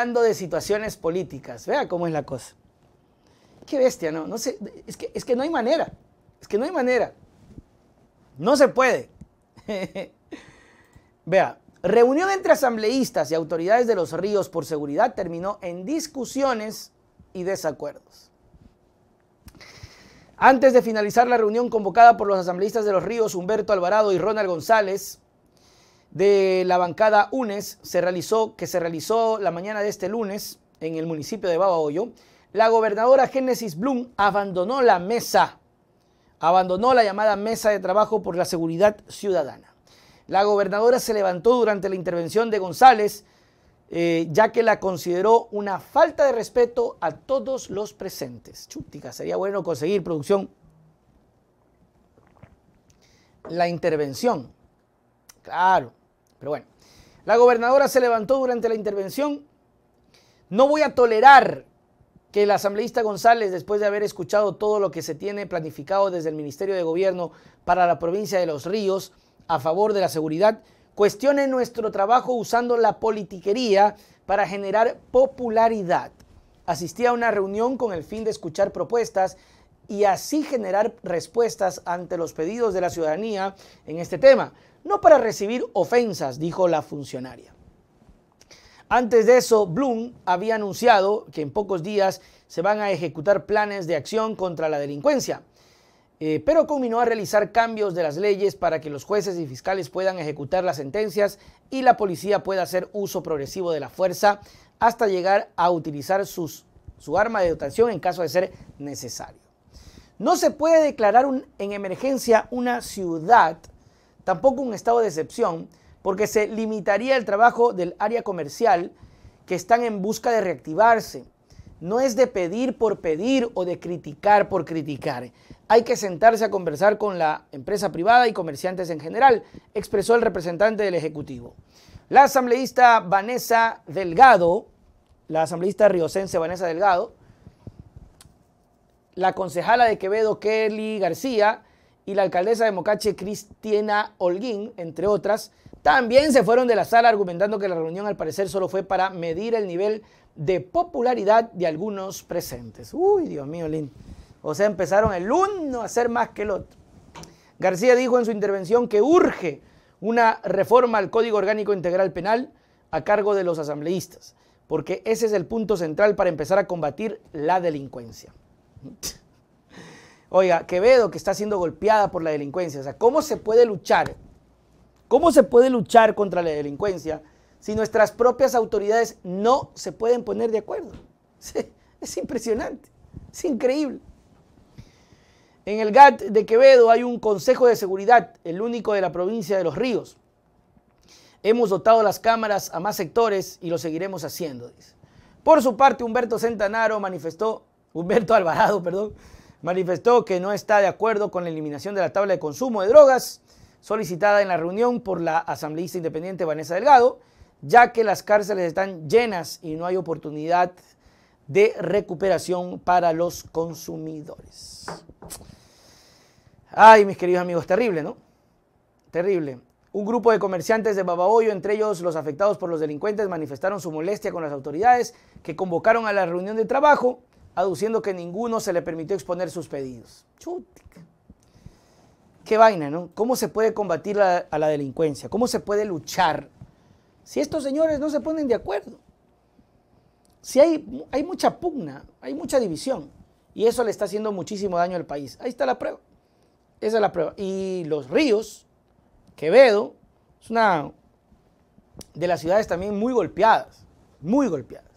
de situaciones políticas. Vea cómo es la cosa. Qué bestia, ¿no? no sé, es, que, es que no hay manera. Es que no hay manera. No se puede. Vea, reunión entre asambleístas y autoridades de los ríos por seguridad terminó en discusiones y desacuerdos. Antes de finalizar la reunión convocada por los asambleístas de los ríos Humberto Alvarado y Ronald González, de la bancada UNES se realizó, que se realizó la mañana de este lunes en el municipio de Babahoyo, la gobernadora Génesis Blum abandonó la mesa, abandonó la llamada mesa de trabajo por la seguridad ciudadana. La gobernadora se levantó durante la intervención de González, eh, ya que la consideró una falta de respeto a todos los presentes. chutica sería bueno conseguir producción. La intervención, claro, pero bueno, la gobernadora se levantó durante la intervención. No voy a tolerar que el asambleísta González, después de haber escuchado todo lo que se tiene planificado desde el Ministerio de Gobierno para la provincia de Los Ríos a favor de la seguridad, cuestione nuestro trabajo usando la politiquería para generar popularidad. Asistí a una reunión con el fin de escuchar propuestas y así generar respuestas ante los pedidos de la ciudadanía en este tema, no para recibir ofensas, dijo la funcionaria. Antes de eso, Bloom había anunciado que en pocos días se van a ejecutar planes de acción contra la delincuencia, eh, pero combinó a realizar cambios de las leyes para que los jueces y fiscales puedan ejecutar las sentencias y la policía pueda hacer uso progresivo de la fuerza hasta llegar a utilizar su arma de dotación en caso de ser necesario. No se puede declarar en emergencia una ciudad, tampoco un estado de excepción, porque se limitaría el trabajo del área comercial que están en busca de reactivarse. No es de pedir por pedir o de criticar por criticar. Hay que sentarse a conversar con la empresa privada y comerciantes en general, expresó el representante del Ejecutivo. La asambleísta Vanessa Delgado, la asambleísta riocense Vanessa Delgado, la concejala de Quevedo Kelly García y la alcaldesa de Mocache Cristiana Holguín, entre otras, también se fueron de la sala argumentando que la reunión al parecer solo fue para medir el nivel de popularidad de algunos presentes. Uy, Dios mío, Lin. O sea, empezaron el uno a hacer más que el otro. García dijo en su intervención que urge una reforma al Código Orgánico Integral Penal a cargo de los asambleístas, porque ese es el punto central para empezar a combatir la delincuencia. Oiga, Quevedo que está siendo golpeada por la delincuencia. O sea, ¿cómo se puede luchar? ¿Cómo se puede luchar contra la delincuencia si nuestras propias autoridades no se pueden poner de acuerdo? Es impresionante, es increíble. En el GAT de Quevedo hay un Consejo de Seguridad, el único de la provincia de Los Ríos. Hemos dotado las cámaras a más sectores y lo seguiremos haciendo, Por su parte, Humberto Centanaro manifestó Humberto Alvarado, perdón, manifestó que no está de acuerdo con la eliminación de la tabla de consumo de drogas solicitada en la reunión por la asambleísta independiente Vanessa Delgado, ya que las cárceles están llenas y no hay oportunidad de recuperación para los consumidores. Ay, mis queridos amigos, terrible, ¿no? Terrible. Un grupo de comerciantes de Babahoyo, entre ellos los afectados por los delincuentes, manifestaron su molestia con las autoridades que convocaron a la reunión de trabajo aduciendo que ninguno se le permitió exponer sus pedidos. Qué vaina, ¿no? ¿Cómo se puede combatir a la delincuencia? ¿Cómo se puede luchar si estos señores no se ponen de acuerdo? Si hay, hay mucha pugna, hay mucha división, y eso le está haciendo muchísimo daño al país. Ahí está la prueba. Esa es la prueba. Y los ríos, Quevedo, es una de las ciudades también muy golpeadas, muy golpeadas.